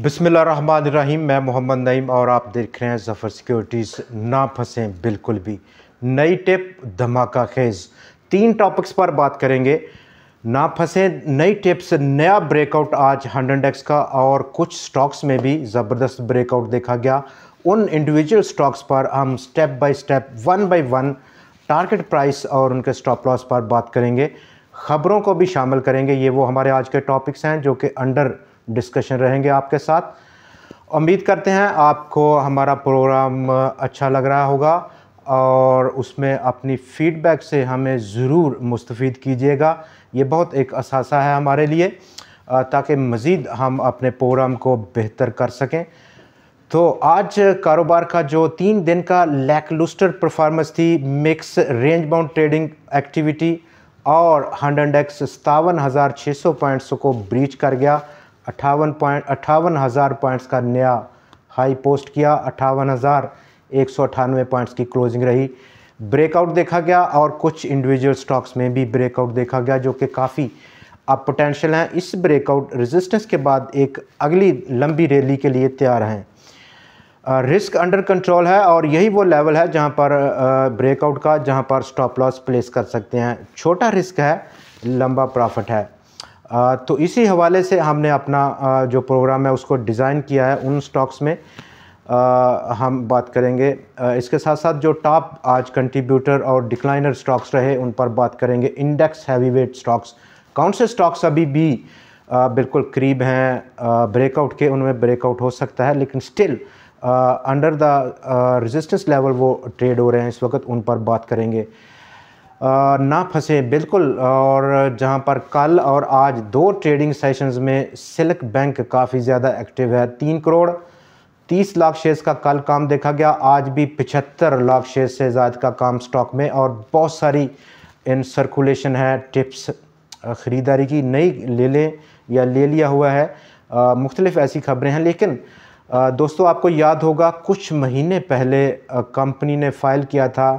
रहीम मैं मोहम्मद नईम और आप देख रहे हैं जफ़र सिक्योरिटीज़ ना फंसें बिल्कुल भी नई टिप धमाका खेज़ तीन टॉपिक्स पर बात करेंगे ना फंसें नई टिप्स नया ब्रेकआउट आज हंड्रेड एक्स का और कुछ स्टॉक्स में भी ज़बरदस्त ब्रेकआउट देखा गया उन इंडिविजुअल स्टॉक्स पर हम step by step one by one target price और उनके स्टॉप लॉस पर बात करेंगे ख़बरों को भी शामिल करेंगे ये वो हमारे आज के टॉपिक्स हैं जो कि अंडर डिस्कशन रहेंगे आपके साथ उम्मीद करते हैं आपको हमारा प्रोग्राम अच्छा लग रहा होगा और उसमें अपनी फ़ीडबैक से हमें ज़रूर मुस्तफ़ कीजिएगा ये बहुत एक असासा है हमारे लिए ताकि मज़ीद हम अपने प्रोग्राम को बेहतर कर सकें तो आज कारोबार का जो तीन दिन का लैकलुस्टर परफार्मेंस थी mix range bound trading activity और हंड एक्स सतावन हज़ार छः सौ पॉइंट्स को ब्रीच कर गया अट्ठावन पॉइंट अट्ठावन हज़ार पॉइंट्स का नया हाई पोस्ट किया अट्ठावन हज़ार एक सौ अठानवे पॉइंट्स की क्लोजिंग रही ब्रेकआउट देखा गया और कुछ इंडिविजुअल स्टॉक्स में भी ब्रेकआउट देखा गया जो कि काफ़ी अब पोटेंशियल हैं इस ब्रेकआउट रेजिस्टेंस के बाद एक अगली लंबी रैली के लिए तैयार हैं रिस्क अंडर कंट्रोल है और यही वो लेवल है जहां पर ब्रेकआउट का जहां पर स्टॉप लॉस प्लेस कर सकते हैं छोटा रिस्क है लंबा प्रॉफिट है तो इसी हवाले से हमने अपना जो प्रोग्राम है उसको डिज़ाइन किया है उन स्टॉक्स में हम बात करेंगे इसके साथ साथ जो टॉप आज कंट्रीब्यूटर और डिक्लाइनर स्टॉक्स रहे उन पर बात करेंगे इंडेक्स हैवी वेट स्टॉक्स कौन से स्टॉक्स अभी भी बिल्कुल करीब हैं ब्रेकआउट के उनमें ब्रेकआउट हो सकता है लेकिन still under the resistance level वो ट्रेड हो रहे हैं इस वक्त उन पर बात करेंगे ना फंसे बिल्कुल और जहां पर कल और आज दो ट्रेडिंग सेशंस में सिल्क बैंक काफ़ी ज़्यादा एक्टिव है तीन करोड़ तीस लाख शेयर्स का कल काम देखा गया आज भी पिछहत्तर लाख शेयर्स से ज़्यादा का काम स्टॉक में और बहुत सारी इन सर्कुलेशन है टिप्स ख़रीदारी की नई ले लें या ले लिया हुआ है मुख्तलिफ़ ऐसी खबरें हैं लेकिन आ, दोस्तों आपको याद होगा कुछ महीने पहले कंपनी ने फ़ाइल किया था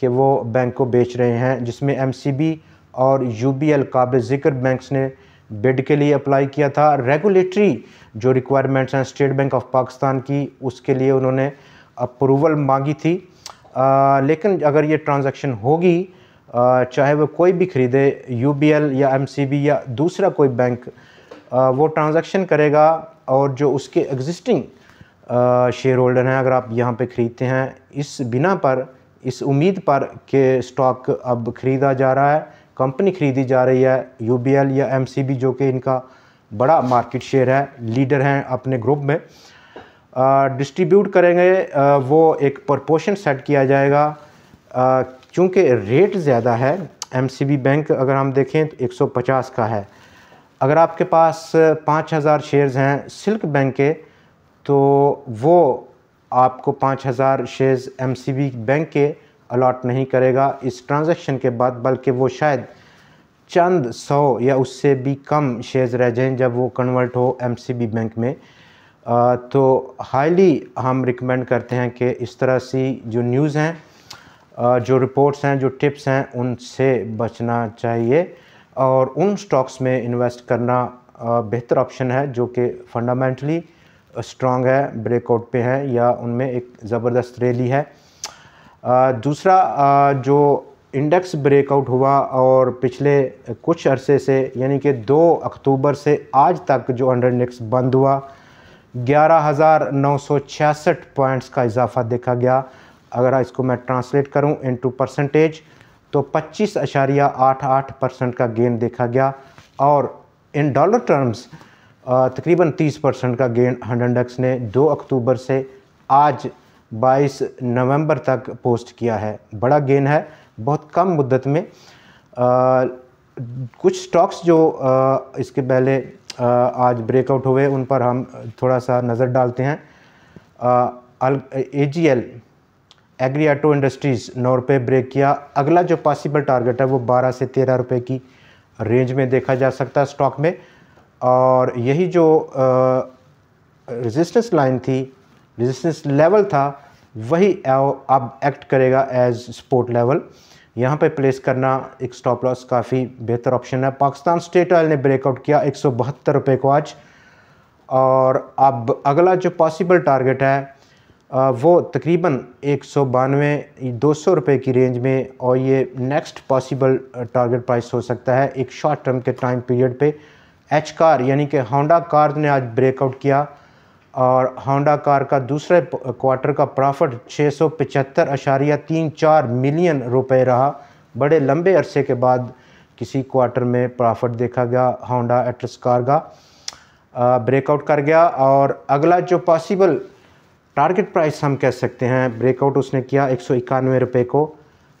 कि वो बैंक को बेच रहे हैं जिसमें एमसीबी और यूबीएल काबिल ज़िक्र बैंक्स ने बिड के लिए अप्लाई किया था रेगुलेटरी जो रिक्वायरमेंट्स हैं स्टेट बैंक ऑफ पाकिस्तान की उसके लिए उन्होंने अप्रूवल मांगी थी आ, लेकिन अगर ये ट्रांज़ेक्शन होगी चाहे वो कोई भी ख़रीदे एल या बी या दूसरा कोई बैंक आ, वो ट्रांजेक्शन करेगा और जो उसके एग्जिस्टिंग शेयर होल्डर हैं अगर आप यहाँ पे ख़रीदते हैं इस बिना पर इस उम्मीद पर कि स्टॉक अब ख़रीदा जा रहा है कंपनी ख़रीदी जा रही है यू या एम जो कि इनका बड़ा मार्केट शेयर है लीडर हैं अपने ग्रुप में डिस्ट्रीब्यूट करेंगे आ, वो एक प्रपोशन सेट किया जाएगा क्योंकि रेट ज़्यादा है एम बैंक अगर हम देखें तो 150 का है अगर आपके पास 5000 शेयर्स हैं सिल्क बैंक के तो वो आपको पाँच हज़ार शेयर्स एम बैंक के अलाट नहीं करेगा इस ट्रांजैक्शन के बाद बल्कि वो शायद चंद सौ या उससे भी कम शेयर्स रह जाएं जब वो कन्वर्ट हो एम बैंक में आ, तो हाईली हम रिकमेंड करते हैं कि इस तरह सी जो न्यूज़ हैं जो रिपोर्ट्स हैं जो टिप्स हैं उनसे बचना चाहिए और उन स्टॉक्स में इन्वेस्ट करना बेहतर ऑप्शन है जो कि फंडामेंटली स्ट्रॉन्ग है ब्रेकआउट पे है या उनमें एक ज़बरदस्त रैली है दूसरा जो इंडेक्स ब्रेकआउट हुआ और पिछले कुछ अरसे से यानी कि 2 अक्टूबर से आज तक जो अंडर इंडेक्स बंद हुआ 11,966 पॉइंट्स का इजाफा देखा गया अगर इसको मैं ट्रांसलेट करूं इनटू परसेंटेज तो पच्चीस अशारिया आठ आठ परसेंट का गेन देखा गया और इन डॉलर टर्म्स तकरीबन 30 परसेंट का गेन हंड इंडेक्स ने 2 अक्टूबर से आज 22 नवंबर तक पोस्ट किया है बड़ा गेन है बहुत कम मुद्दत में आ, कुछ स्टॉक्स जो आ, इसके पहले आ, आज ब्रेकआउट हुए उन पर हम थोड़ा सा नज़र डालते हैं A G L agri auto industries नौ रुपये ब्रेक किया अगला जो पॉसिबल टारगेट है वो बारह से तेरह रुपये की रेंज में देखा जा सकता है स्टॉक में और यही जो रेजिस्टेंस लाइन थी रेजिस्टेंस लेवल था वही अब एक्ट करेगा एज स्पोर्ट लेवल यहाँ पे प्लेस करना एक स्टॉप लॉस काफ़ी बेहतर ऑप्शन है पाकिस्तान स्टेट ऑयल ने ब्रेकआउट किया एक सौ बहत्तर रुपये को आज और अब अगला जो पॉसिबल टारगेट है वो तकरीबन एक सौ बानवे दो सौ रुपये की रेंज में और ये नेक्स्ट पॉसिबल टारगेट प्राइस हो सकता है एक शॉर्ट टर्म के टाइम पीरियड पे एच कार यानी कि होंडा कार ने आज ब्रेकआउट किया और होंडा कार का दूसरे क्वार्टर का प्रॉफिट छः सौ पचहत्तर अशारिया तीन चार मिलियन रुपए रहा बड़े लंबे अरसे के बाद किसी क्वार्टर में प्रॉफिट देखा गया होंडा एट्रस कार का ब्रेकआउट कर गया और अगला जो पॉसिबल टारगेट प्राइस हम कह सकते हैं ब्रेकआउट उसने किया एक सौ इक्यानवे रुपये को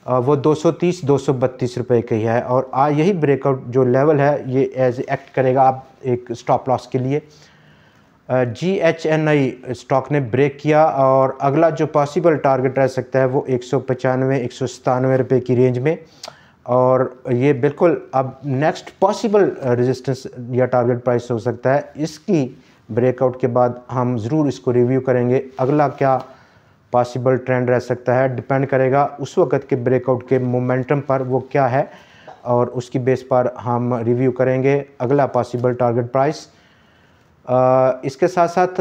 वो 230 232 रुपए की है और आ यही ब्रेकआउट जो लेवल है ये एज एक्ट करेगा आप एक स्टॉप लॉस के लिए G H N I stock ने ब्रेक किया और अगला जो पॉसिबल टारगेट रह सकता है वो एक सौ पचानवे एक सौ सतानवे रुपये की रेंज में और ये बिल्कुल अब नेक्स्ट पॉसिबल रेजिस्टेंस या टारगेट प्राइस हो सकता है इसकी ब्रेकआउट के बाद हम ज़रूर इसको रिव्यू करेंगे अगला क्या पॉसिबल ट्रेंड रह सकता है डिपेंड करेगा उस वक्त के ब्रेकआउट के मोमेंटम पर वो क्या है और उसकी बेस पर हम रिव्यू करेंगे अगला पॉसिबल टारगेट प्राइस इसके साथ साथ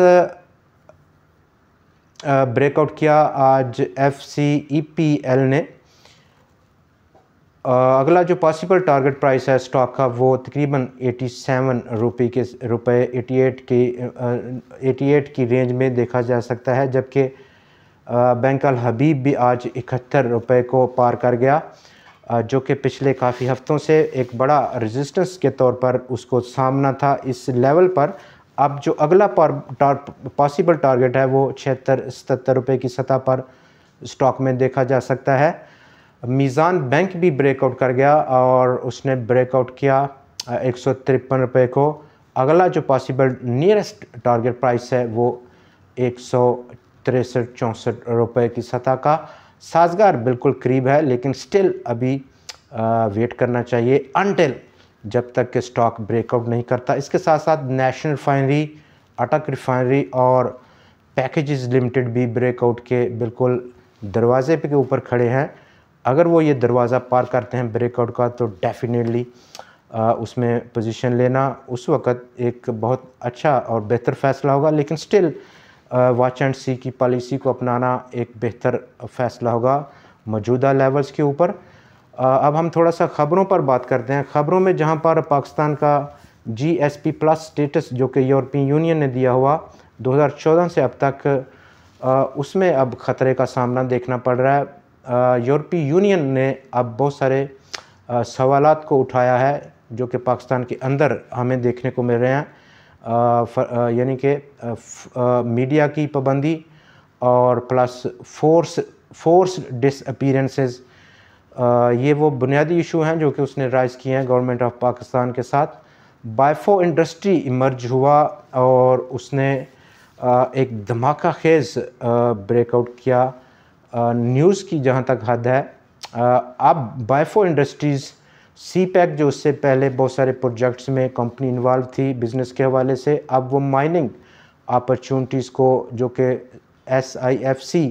ब्रेकआउट किया आज F C E P L ने अगला जो पॉसिबल टारगेट प्राइस है स्टॉक का वो तकरीबन 87 रुपये के रुपए 88 की 88 की रेंज में देखा जा सकता है जबकि बैंक अल हबीब भी आज इकहत्तर रुपये को पार कर गया जो कि पिछले काफ़ी हफ्तों से एक बड़ा रेजिस्टेंस के तौर पर उसको सामना था इस लेवल पर अब जो अगला पार, टार, पॉसिबल टारगेट है वो छिहत्तर सतर रुपये की सतह पर स्टॉक में देखा जा सकता है मीज़ान बैंक भी ब्रेकआउट कर गया और उसने ब्रेकआउट किया एक सौ तिरपन रुपये को अगला जो पॉसिबल नियरेस्ट टारगेट प्राइस है वो एक सौ तिरसठ चौंसठ रुपये की सतह का साजगार बिल्कुल करीब है लेकिन स्टिल अभी वेट करना चाहिए अनटिल जब तक के स्टॉक ब्रेकआउट नहीं करता इसके साथ साथ नेशनल रिफाइनरी अटक रिफाइनरी और पैकेजेस लिमिटेड भी ब्रेकआउट के बिल्कुल दरवाजे पे के ऊपर खड़े हैं अगर वो ये दरवाज़ा पार करते हैं ब्रेकआउट का तो डेफिनेटली उसमें पोजीशन लेना उस वक्त एक बहुत अच्छा और बेहतर फैसला होगा लेकिन स्टिल वाच एंड सी की पॉलिसी को अपनाना एक बेहतर फैसला होगा मौजूदा लेवल्स के ऊपर अब हम थोड़ा सा ख़बरों पर बात करते हैं ख़बरों में जहाँ पर पाकिस्तान का G S P plus status जो कि यूरोपीय यूनियन ने दिया हुआ 2014 से अब तक उसमें अब ख़तरे का सामना देखना पड़ रहा है यूरोपीय यूनियन ने अब बहुत सारे सवालत को उठाया है जो कि पाकिस्तान के अंदर हमें देखने को मिल रहे हैं यानी कि मीडिया की पाबंदी और प्लस फोर्स फोर्स डिसअपीरेंसेस ये वो बुनियादी इशू हैं जो कि उसने राइज़ किए हैं गवर्नमेंट ऑफ पाकिस्तान के साथ बायफो इंडस्ट्री इमर्ज हुआ और उसने एक धमाका खेज ब्रेकआउट किया न्यूज़ की जहाँ तक हद है अब Biafo industries C pack e जो उससे पहले बहुत सारे प्रोजेक्ट्स में कंपनी इन्वॉल्व थी बिज़नेस के हवाले से अब वो माइनिंग अपॉर्चुनिटीज़ को जो कि एस आई एफ सी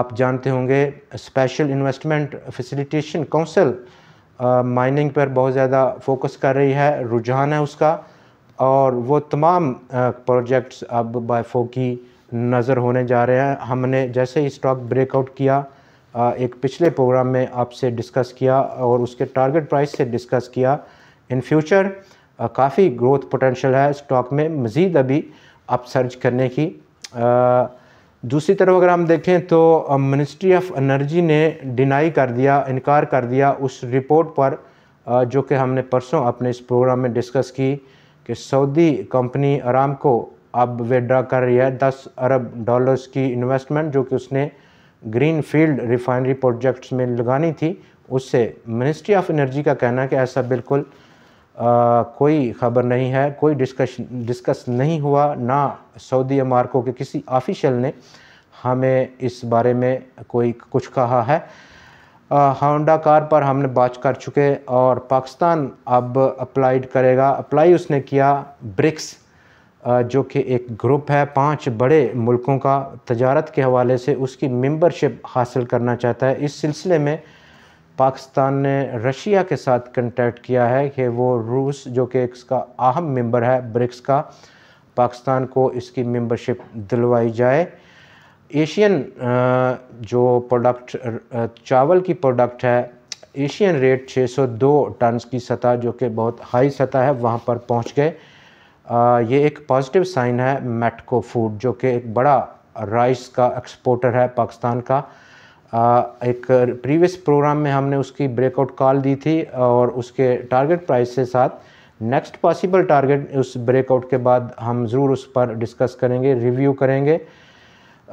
आप जानते होंगे special investment facilitation council mining पर बहुत ज़्यादा फोकस कर रही है रुझान है उसका और वो तमाम प्रोजेक्ट्स अब बाफोकी नज़र होने जा रहे हैं हमने जैसे ही स्टॉक ब्रेकआउट किया एक पिछले प्रोग्राम में आपसे डिस्कस किया और उसके टारगेट प्राइस से डिस्कस किया इन फ्यूचर काफ़ी ग्रोथ पोटेंशियल है स्टॉक में मज़ीद अभी आप सर्च करने की दूसरी तरफ अगर हम देखें तो मिनिस्ट्री ऑफ एनर्जी ने डिनाई कर दिया इनकार कर दिया उस रिपोर्ट पर जो कि हमने परसों अपने इस प्रोग्राम में डिस्कस की कि सऊदी कंपनी आराम को अब विड्रा कर रही है दस अरब डॉलर्स की इन्वेस्टमेंट जो कि उसने ग्रीन फील्ड रिफाइनरी प्रोजेक्ट्स में लगानी थी उससे मिनिस्ट्री ऑफ एनर्जी का कहना कि ऐसा बिल्कुल आ, कोई खबर नहीं है कोई डिस्कश डिस्कस नहीं हुआ ना सऊदी अमारको के किसी ऑफिशियल ने हमें इस बारे में कोई कुछ कहा है होंडा कार पर हमने बात कर चुके और पाकिस्तान अब अप्लाइड करेगा अप्लाई उसने किया ब्रिक्स जो कि एक ग्रुप है पांच बड़े मुल्कों का तजारत के हवाले से उसकी मेंबरशिप हासिल करना चाहता है इस सिलसिले में पाकिस्तान ने रशिया के साथ कंटेक्ट किया है कि वो रूस जो कि इसका अहम मेंबर है ब्रिक्स का पाकिस्तान को इसकी मेंबरशिप दिलवाई जाए एशियन जो प्रोडक्ट चावल की प्रोडक्ट है एशियन रेट 602 टन की सतह जो कि बहुत हाई सतह है वहाँ पर पहुँच गए ये एक पॉजिटिव साइन है मेटको फूड जो कि एक बड़ा राइस का एक्सपोर्टर है पाकिस्तान का एक प्रीवियस प्रोग्राम में हमने उसकी ब्रेकआउट कॉल दी थी और उसके टारगेट प्राइस के साथ नेक्स्ट पॉसिबल टारगेट उस ब्रेकआउट के बाद हम ज़रूर उस पर डिस्कस करेंगे रिव्यू करेंगे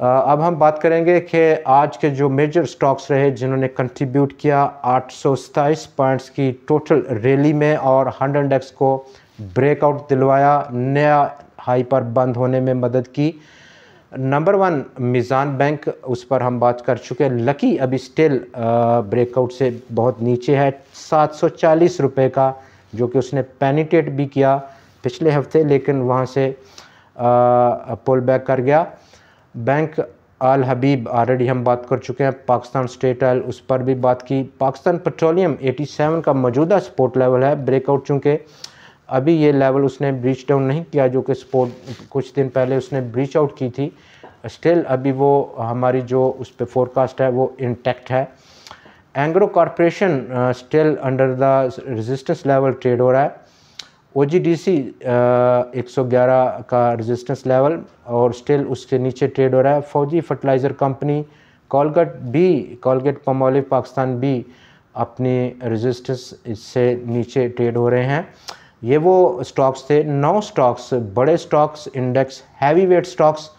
अब हम बात करेंगे कि आज के जो मेजर स्टॉक्स रहे जिन्होंने कंट्रीब्यूट किया आठ पॉइंट्स की टोटल रैली में और हंड्रेड इंडेक्स को ब्रेकआउट दिलवाया नया हाई पर बंद होने में मदद की नंबर वन मिज़ान बैंक उस पर हम बात कर चुके हैं लकी अभी स्टिल ब्रेकआउट से बहुत नीचे है सात सौ का जो कि उसने पैनिटेट भी किया पिछले हफ्ते लेकिन वहाँ से पुल बैक कर गया बैंक आल हबीब ऑलरेडी हम बात कर चुके हैं पाकिस्तान स्टेट आयल उस पर भी बात की पाकिस्तान पेट्रोलियम 87 का मौजूदा सपोर्ट लेवल है ब्रेकआउट चूँकि अभी ये लेवल उसने ब्रीच डाउन नहीं किया जो कि सपोर्ट कुछ दिन पहले उसने ब्रीच आउट की थी स्टिल अभी वो हमारी जो उस पर फोरकास्ट है वो इंटैक्ट है Engro corporation still under the resistance level trade हो रहा है ओ जी डी सी एक सौ ग्यारह का रेजिस्टेंस लेवल और स्टिल उसके नीचे ट्रेड हो रहा है फौजी फर्टिलाइज़र कंपनी कॉलगेट भी कॉलगेट पमोलिव पाकिस्तान भी अपने रेजिस्टेंस से नीचे ट्रेड हो रहे हैं ये वो स्टॉक्स थे नौ स्टॉक्स बड़े stocks index heavyweight stocks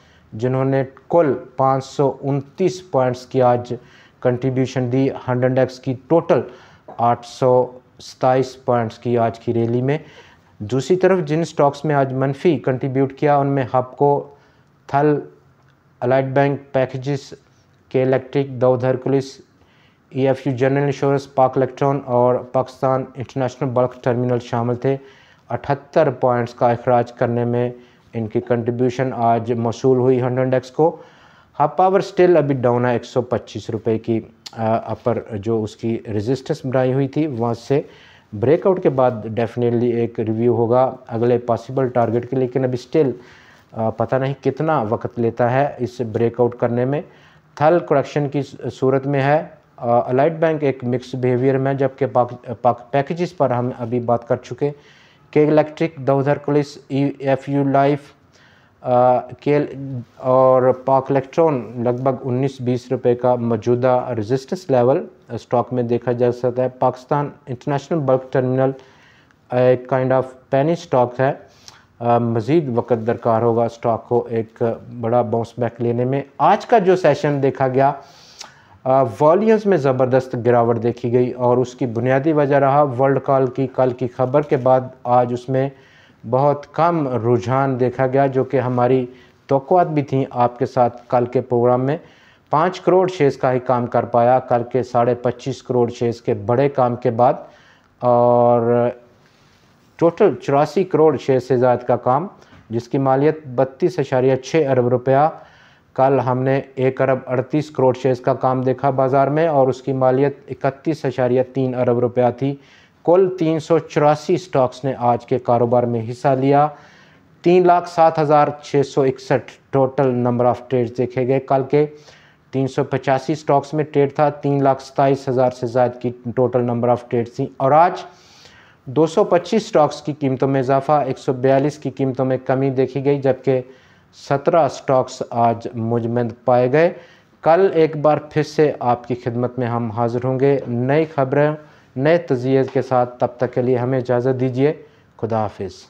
जिन्होंने कुल पाँच पॉइंट्स की आज कंट्रीब्यूशन दी हंड्रेड एक्स की टोटल आठ पॉइंट्स की आज की रैली में दूसरी तरफ जिन स्टॉक्स में आज मनफी कंट्रीब्यूट किया उनमें Hubco Thal allied bank packages K electric Dawood Hercules E F U general insurance Pak electron और पाकिस्तान इंटरनेशनल बल्क टर्मिनल शामिल थे अठहत्तर पॉइंट्स का अखराज करने में इनकी कंट्रीब्यूशन आज मौसू हुई हंड इंडेक्स को हप पावर स्टिल अभी डाउन है एक सौ पच्चीस रुपये की अपर जो उसकी रजिस्टेंस बनाई हुई थी वहाँ से ब्रेकआउट के बाद डेफिनेटली एक रिव्यू होगा अगले पॉसिबल टारगेट के लेकिन अभी स्टिल पता नहीं कितना वक्त लेता है इस ब्रेकआउट करने में थल करेक्शन की सूरत में है अलाइट बैंक एक मिक्स बिहेवियर में जबकि पाक पैकेजेस पर हम अभी बात कर चुके के इलेक्ट्रिक दौधर कुलिस ई एफ यू लाइफ के और पाक इलेक्ट्रॉन लगभग 19-20 रुपए का मौजूदा रजिस्टेंस लेवल स्टॉक में देखा जा सकता है पाकिस्तान इंटरनेशनल बल्क टर्मिनल एक काइंड ऑफ पैनी स्टॉक है मज़ीद वक्त दरकार होगा स्टॉक को एक बड़ा बाउंस बैक लेने में आज का जो सेशन देखा गया वॉल्यूम्स में ज़बरदस्त गिरावट देखी गई और उसकी बुनियादी वजह रहा वर्ल्ड कॉल की कल की खबर के बाद आज उसमें बहुत कम रुझान देखा गया जो कि हमारी तोक़ात भी थी आपके साथ कल के प्रोग्राम में पाँच करोड़ शेयर्स का ही काम कर पाया कल के साढ़े पच्चीस करोड़ शेयर्स के बड़े काम के बाद और टोटल चौरासी करोड़ शेयर से ज़्यादा का काम जिसकी मालियत बत्तीस अशारिया छः अरब रुपया कल हमने एक अरब अड़तीस करोड़ शेयर्स का काम देखा बाज़ार में और उसकी मालियत इकतीस अशारिया तीन अरब रुपया थी कुल तीन स्टॉक्स ने आज के कारोबार में हिस्सा लिया तीन लाख सात हज़ार छः सौ इकसठ टोटल नंबर ऑफ़ ट्रेड्स देखे गए कल के तीन सौ पचासी स्टॉक्स में ट्रेड था तीन लाख सताईस हज़ार से ज़्यादा की टोटल नंबर ऑफ़ ट्रेड थी और आज दो सौ पच्चीस स्टॉक्स की कीमतों में इजाफा एक सौ बयालीस की कीमतों में कमी देखी गई जबकि सत्रह स्टॉक्स आज मुजमंद पाए गए कल एक बार फिर से आपकी खिदमत में हम हाज़िर होंगे नई खबरें नए तजिए के साथ तब तक के लिए हमें इजाज़त दीजिए खुदा हाफिज़